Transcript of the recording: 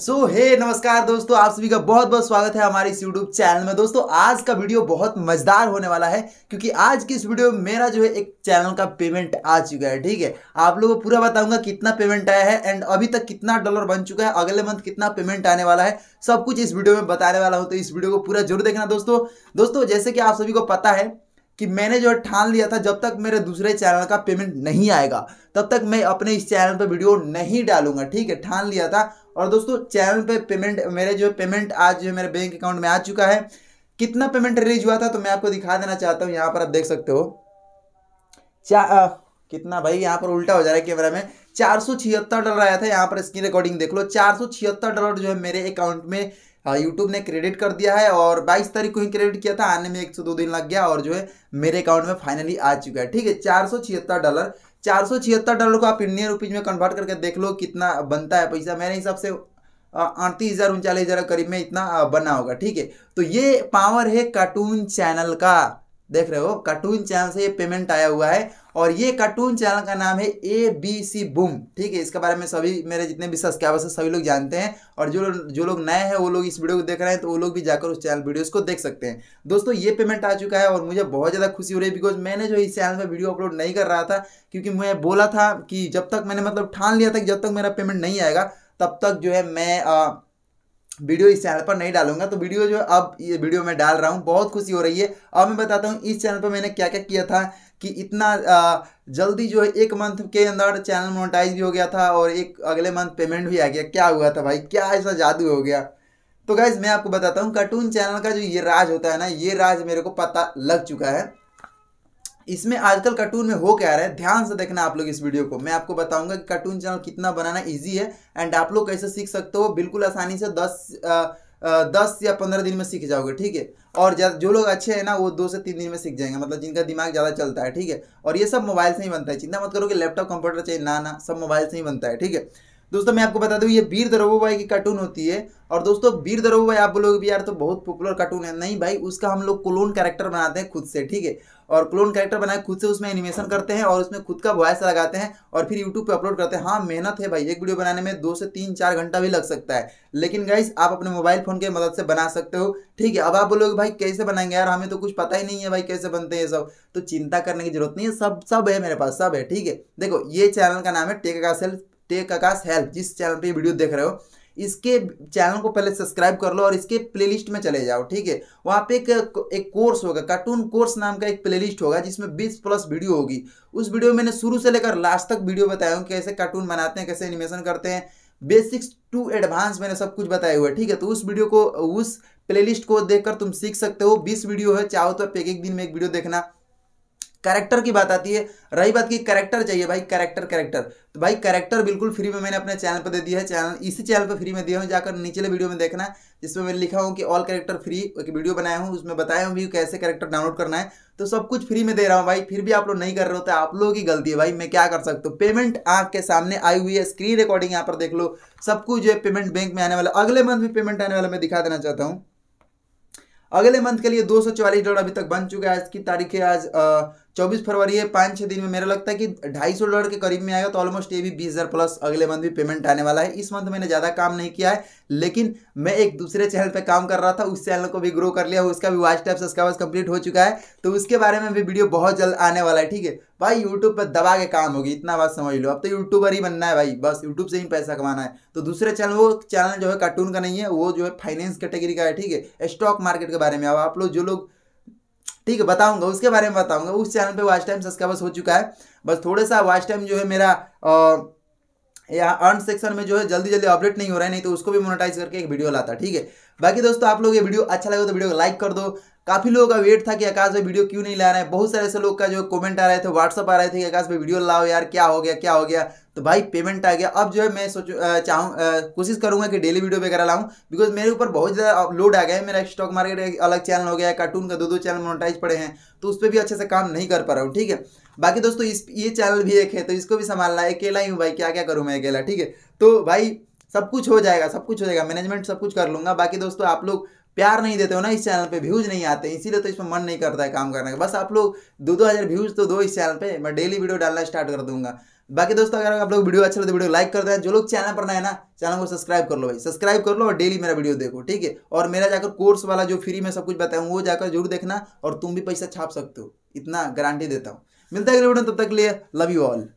सो so, हे hey, नमस्कार दोस्तों आप सभी का बहुत बहुत स्वागत है हमारे इस यूट्यूब चैनल में दोस्तों आज का वीडियो बहुत मजेदार होने वाला है क्योंकि आज की इस वीडियो में मेरा जो है एक चैनल का पेमेंट आ चुका है ठीक है आप लोगों को पूरा बताऊंगा कितना पेमेंट आया है एंड अभी तक कितना डॉलर बन चुका है अगले मंथ कितना पेमेंट आने वाला है सब कुछ इस वीडियो में बताने वाला हूँ तो इस वीडियो को पूरा जरूर देखना दोस्तों दोस्तों जैसे कि आप सभी को पता है कि मैंने जो है ठान लिया था जब तक मेरे दूसरे चैनल का पेमेंट नहीं आएगा तब तक मैं अपने इस चैनल पर वीडियो नहीं डालूंगा ठीक है ठान लिया था और दोस्तों चैनल पे पेमेंट मेरे जो पेमेंट आज जो है मेरे बैंक अकाउंट में आ चुका है कितना पेमेंट रिलीज हुआ था तो मैं आपको दिखा देना चाहता हूँ यहाँ पर आप देख सकते हो चा आ, कितना भाई यहाँ पर उल्टा हो जा रहा है कैमरा में चार डॉलर आया था यहाँ पर स्क्रीन रिकॉर्डिंग देख लो चार डॉलर जो है मेरे अकाउंट में यूट्यूब हाँ, ने क्रेडिट कर दिया है और 22 तारीख को ही क्रेडिट किया था आने में एक सौ दो दिन लग गया और जो है मेरे अकाउंट में फाइनली आ चुका है ठीक है चार डॉलर चार डॉलर को आप इंडियन रुपीज़ में कन्वर्ट करके देख लो कितना बनता है पैसा मेरे हिसाब से अड़तीस हज़ार उनचालीस हज़ार करीब में इतना बना होगा ठीक है तो ये पावर है कार्टून चैनल का देख रहे हो कार्टून चैनल से ये पेमेंट आया हुआ है और ये कार्टून चैनल का नाम है ए बी सी बूम ठीक है इसके बारे में सभी मेरे जितने भी सब्सक्राइबर्स हैं सभी लोग जानते हैं और जो लोग जो लोग नए हैं वो लोग इस वीडियो को देख रहे हैं तो वो लोग भी जाकर उस चैनल वीडियोस को देख सकते हैं दोस्तों ये पेमेंट आ चुका है और मुझे बहुत ज़्यादा खुशी हो रही है बिकॉज मैंने जो इस चैनल पर वीडियो अपलोड नहीं कर रहा था क्योंकि मैं बोला था कि जब तक मैंने मतलब ठान लिया था कि जब तक मेरा पेमेंट नहीं आएगा तब तक जो है मैं वीडियो इस चैनल पर नहीं डालूंगा तो वीडियो जो अब ये वीडियो मैं डाल रहा हूँ बहुत खुशी हो रही है अब मैं बताता हूँ इस चैनल पर मैंने क्या क्या किया था कि इतना आ, जल्दी जो है एक मंथ के अंदर चैनल मोनेटाइज भी हो गया था और एक अगले मंथ पेमेंट भी आ गया क्या हुआ था भाई क्या ऐसा जादू हो गया तो गाइज मैं आपको बताता हूँ कार्टून चैनल का जो ये राज होता है ना ये राज मेरे को पता लग चुका है इसमें आजकल कार्टून में हो क्या रहा है ध्यान से देखना आप लोग इस वीडियो को मैं आपको बताऊंगा कि कार्टून चैनल कितना बनाना इजी है एंड आप लोग कैसे सीख सकते हो बिल्कुल आसानी से दस आ, आ, दस या पंद्रह दिन में सीख जाओगे ठीक है और जो लोग अच्छे हैं ना वो दो से तीन दिन में सीख जाएंगे मतलब जिनका दिमाग ज़्यादा चलता है ठीक है और ये सब मोबाइल से ही बनता है चिंता मत करो कि लैपटॉप कंप्यूटर चाहिए ना ना सब मोबाइल से ही बनता है ठीक है दोस्तों मैं आपको बता दूं ये वीर भाई की कार्टून होती है और दोस्तों वीर भाई आप बोलोगे भी यार तो बहुत पॉपुलर कार्टून है नहीं भाई उसका हम लोग क्लोन कैरेक्टर बनाते हैं खुद से ठीक है और क्लोन कैरेक्टर बनाए खुद से उसमें एनिमेशन करते हैं और उसमें खुद का वॉयस लगाते हैं और फिर यूट्यूब पर अपलोड करते हैं हाँ मेहनत है भाई एक वीडियो बनाने में दो से तीन चार घंटा भी लग सकता है लेकिन गाइस आप अपने मोबाइल फोन की मदद से बना सकते हो ठीक है अब आप बोलोगे भाई कैसे बनाएंगे यार हमें तो कुछ पता ही नहीं है भाई कैसे बनते हैं सब तो चिंता करने की जरूरत नहीं है सब सब है मेरे पास सब है ठीक है देखो ये चैनल का नाम है टेका सेल्फ टेक आकाश हेल्प जिस चैनल पे वीडियो देख रहे हो इसके चैनल को पहले सब्सक्राइब कर लो और इसके प्लेलिस्ट में चले जाओ ठीक है वहाँ पे एक एक कोर्स होगा कार्टून कोर्स नाम का एक प्लेलिस्ट होगा जिसमें 20 प्लस वीडियो होगी उस वीडियो में मैंने शुरू से लेकर लास्ट तक वीडियो बताया हूँ कैसे कार्टून बनाते हैं कैसे एनिमेशन करते हैं बेसिक्स टू एडवांस मैंने सब कुछ बताया हुआ है ठीक है तो उस वीडियो को उस प्ले को देख तुम सीख सकते हो बीस वीडियो है चाहो तो एक एक दिन में एक वीडियो देखना कैरेक्टर की बात आती है रही बात की कैरेक्टर चाहिए भाई कैरेक्टर कैरेक्टर तो भाई कैरेक्टर बिल्कुल फ्री में मैंने अपने चैनल पर दे दिया है चैनल इसी चैनल पर फ्री में दिया हूँ जाकर निचले वीडियो में देखना जिसमें मैंने लिखा हूँ कि ऑल कैरेक्टर फ्री एक वीडियो बनाया हूँ उसमें बताया हूँ भी कैसे कैरेक्टर डाउनलोड करना है तो सब कुछ फ्री में दे रहा हूँ भाई फिर भी आप लोग नहीं कर रहे होते तो आप लोगों की गलती है भाई मैं क्या कर सकता हूँ पेमेंट आँख के सामने आई हुई है स्क्रीन रिकॉर्डिंग यहाँ पर देख लो सब कुछ जो है पेमेंट बैंक में आने वाला अगले मंथ में पेमेंट आने वाला मैं दिखा देना चाहता हूँ अगले मंथ के लिए दो डॉलर अभी तक बन चुका है आज की तारीख है आज चौबीस फरवरी है पाँच छः दिन में मेरा लगता है कि ढाई सौ डॉलर के करीब में आएगा तो ऑलमोस्ट ये भी बीस हज़ार प्लस अगले मंथ भी पेमेंट आने वाला है इस मंथ मैंने ज़्यादा काम नहीं किया है लेकिन मैं एक दूसरे चैनल पे काम कर रहा था उस चैनल को भी ग्रो कर लिया उसका भी वाच टाइप सब्सक्राइबर्स कंप्लीट हो चुका है तो उसके बारे में भी वीडियो बहुत जल्द आने वाला है ठीक है भाई यूट्यूब पर दबा के काम होगी इतना बात समझ लो अब तो यूट्यूबर ही बनना है भाई बस यूट्यूब से ही पैसा कमाना है तो दूसरे चैनल वो चैनल जो है कार्टून का नहीं है वो जो है फाइनेंस कैटेगरी का है ठीक है स्टॉक मार्केट के बारे में अब आप लोग जो लोग ठीक है बताऊंगा उसके बारे में बताऊंगा उस चैनल पे वॉच टाइम सब्सक्राइबर्स हो चुका है बस थोड़ा सा वॉच टाइम जो है मेरा यहाँ अर्न सेक्शन में जो है जल्दी जल्दी अपडेट नहीं हो रहा है नहीं तो उसको भी मोनेटाइज करके एक वीडियो लाता ठीक है बाकी दोस्तों आप लोग ये वीडियो अच्छा लगे तो वीडियो को लाइक कर दो काफ़ी लोगों का वेट था कि आकाश भाई वीडियो क्यों नहीं ला रहे हैं बहुत सारे ऐसे लोग का जो कमेंट आ रहे थे व्हाट्सअप आ रहे थे कि आकाश भाई वीडियो लाओ यार क्या हो गया क्या हो गया तो भाई पेमेंट आ गया अब जो है मैं सोच चाहूँ कोशिश करूंगा कि डेली वीडियो वगैरह लाऊं बिकॉज मेरे ऊपर बहुत ज़्यादा लोड आ गया है मेरा स्टॉक मार्केट एक अलग चैनल हो गया है कार्टून का दो दो चैनल मोनोटाइज पड़े हैं तो उस पर भी अच्छे से काम नहीं कर पा रहा हूँ ठीक है बाकी दोस्तों इस ये चैनल भी एक है तो इसको भी संभालना है अकेला ही हूँ भाई क्या क्या करूँ मैं अकेला ठीक है तो भाई सब कुछ हो जाएगा सब कुछ हो जाएगा मैनेजमेंट सब कुछ कर लूँगा बाकी दोस्तों आप लोग प्यार नहीं देते हो ना इस चैनल पे व्यूज नहीं आते इसीलिए तो इसमें मन नहीं करता है काम करने का बस आप लोग दो दो हज़ार व्यूज़ तो दो इस चैनल पे मैं डेली वीडियो डालना स्टार्ट कर दूंगा बाकी दोस्तों अगर आप लोग वीडियो अच्छा लगे तो वीडियो लाइक कर दें जो लोग चैनल पर है ना चैनल को सब्सक्राइब कर लो भाई सब्सक्राइब कर लो और डेली मेरा वीडियो देखो ठीक है और मेरा जाकर कोर्स वाला जो फ्री में सब कुछ बताऊँ वो जाकर जरूर देखना और तुम भी पैसा छाप सकते हो इतना गारंटी देता हूँ मिलता है अगले वीडियो तब तक लिए लव यू ऑल